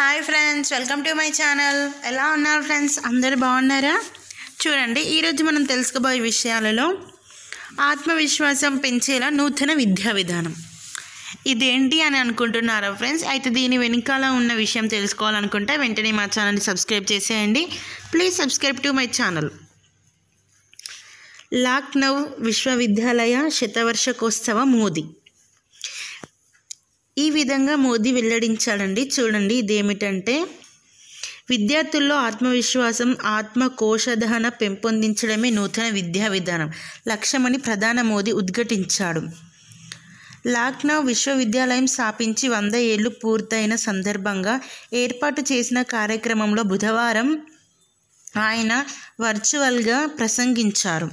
hi friends welcome to my channel ఎలా ఉన్నారు friends అందరు బాగున్నారా చూడండి ఈరోజు మనం తెలుసుకోబోయే విషయాలలో ఆత్మవిశ్వాసం పెంచేలా నూతన విద్యా విధానం ఇదేంటి అని అనుకుంటున్నారా ఫ్రెండ్స్ అయితే దీని వెనకాల ఉన్న విషయం తెలుసుకోవాలనుకుంటే వెంటనే మా ఛానల్ని సబ్స్క్రైబ్ చేసేయండి please subscribe to my channel Lucknow విశ్వవిద్యాలయ శతవర్షకోత్సవ మోదీ ఈ విధంగా మోదీ వెల్లడించాడండి చూడండి ఇదేమిటంటే విద్యార్థుల్లో ఆత్మవిశ్వాసం ఆత్మ కోశదహన పెంపొందించడమే నూతన విద్యా విధానం లక్ష్యమని ప్రధాన మోదీ ఉద్ఘటించాడు లక్నో విశ్వవిద్యాలయం స్థాపించి వంద ఏళ్ళు పూర్తయిన సందర్భంగా ఏర్పాటు చేసిన కార్యక్రమంలో బుధవారం ఆయన వర్చువల్గా ప్రసంగించారు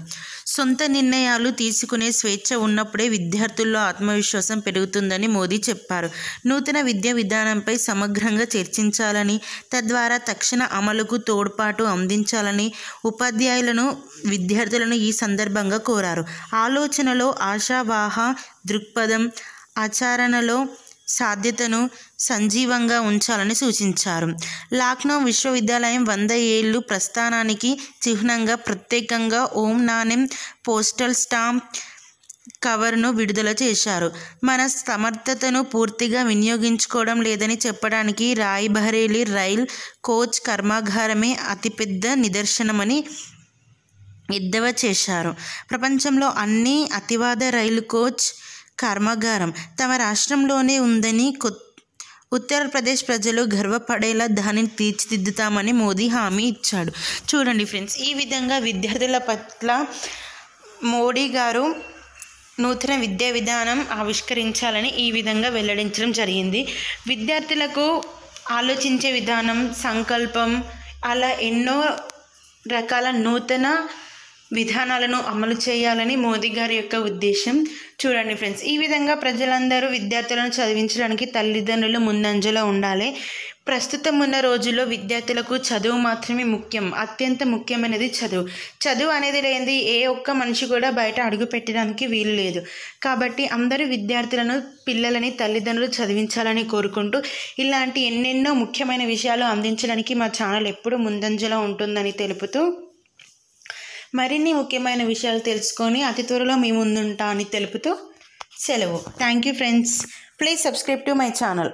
సొంత నిర్ణయాలు తీసుకునే స్వేచ్ఛ ఉన్నప్పుడే విద్యార్థుల్లో ఆత్మవిశ్వాసం పెరుగుతుందని మోదీ చెప్పారు నూతన విద్యా విధానంపై సమగ్రంగా చర్చించాలని తద్వారా తక్షణ అమలుకు తోడ్పాటు అందించాలని ఉపాధ్యాయులను విద్యార్థులను ఈ సందర్భంగా కోరారు ఆలోచనలో ఆశావాహ దృక్పథం ఆచరణలో సాధ్యతను సంజీవంగా ఉంచాలని సూచించారు లాక్నో విశ్వవిద్యాలయం వంద ఏళ్ళు ప్రస్థానానికి చిహ్నంగా ప్రత్యేకంగా ఓం నాణెం పోస్టల్ స్టాంప్ కవర్ను విడుదల చేశారు మన సమర్థతను పూర్తిగా వినియోగించుకోవడం లేదని చెప్పడానికి రాయ్ బహరేలి రైల్ కోచ్ కర్మాగారమే అతిపెద్ద నిదర్శనమని ఎద్దవ చేశారు ప్రపంచంలో అన్ని అతివాద రైలు కోచ్ కర్మాగారం తమ రాష్ట్రంలోనే ఉందని కొత్త ఉత్తరప్రదేశ్ ప్రజలు గర్వపడేలా దానిని తీర్చిదిద్దుతామని మోదీ హామీ ఇచ్చాడు చూడండి ఫ్రెండ్స్ ఈ విధంగా విద్యార్థుల పట్ల మోడీ గారు నూతన విద్యా విధానం ఆవిష్కరించాలని ఈ విధంగా వెల్లడించడం జరిగింది విద్యార్థులకు ఆలోచించే విధానం సంకల్పం అలా ఎన్నో రకాల నూతన విధానాలను అమలు చేయాలని మోదీ గారి యొక్క ఉద్దేశం చూడండి ఫ్రెండ్స్ ఈ విధంగా ప్రజలందరూ విద్యార్థులను చదివించడానికి తల్లిదండ్రులు ముందంజలో ఉండాలి ప్రస్తుతం ఉన్న రోజుల్లో విద్యార్థులకు చదువు మాత్రమే ముఖ్యం అత్యంత ముఖ్యమైనది చదువు చదువు అనేది లేనిది ఏ ఒక్క మనిషి కూడా బయట అడుగు పెట్టడానికి వీలు లేదు కాబట్టి అందరూ విద్యార్థులను పిల్లలని తల్లిదండ్రులు చదివించాలని కోరుకుంటూ ఇలాంటి ఎన్నెన్నో ముఖ్యమైన విషయాలు అందించడానికి మా ఛానల్ ఎప్పుడూ ముందంజలో ఉంటుందని తెలుపుతూ మరిన్ని ముఖ్యమైన విషయాలు తెలుసుకొని అతి త్వరలో మీ ముందుంటా అని తెలుపుతూ సెలవు thank you friends please subscribe to my channel